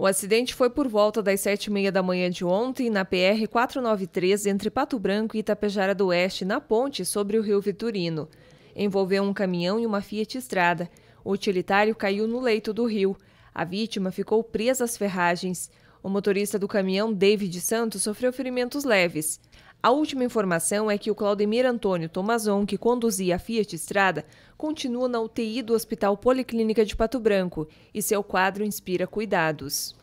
O acidente foi por volta das sete e meia da manhã de ontem na PR 493 entre Pato Branco e Itapejara do Oeste, na ponte sobre o Rio Vitorino. Envolveu um caminhão e uma Fiat Estrada. O utilitário caiu no leito do rio. A vítima ficou presa às ferragens. O motorista do caminhão, David Santos, sofreu ferimentos leves. A última informação é que o Claudemir Antônio Tomazon, que conduzia a Fiat Estrada, continua na UTI do Hospital Policlínica de Pato Branco e seu quadro inspira cuidados.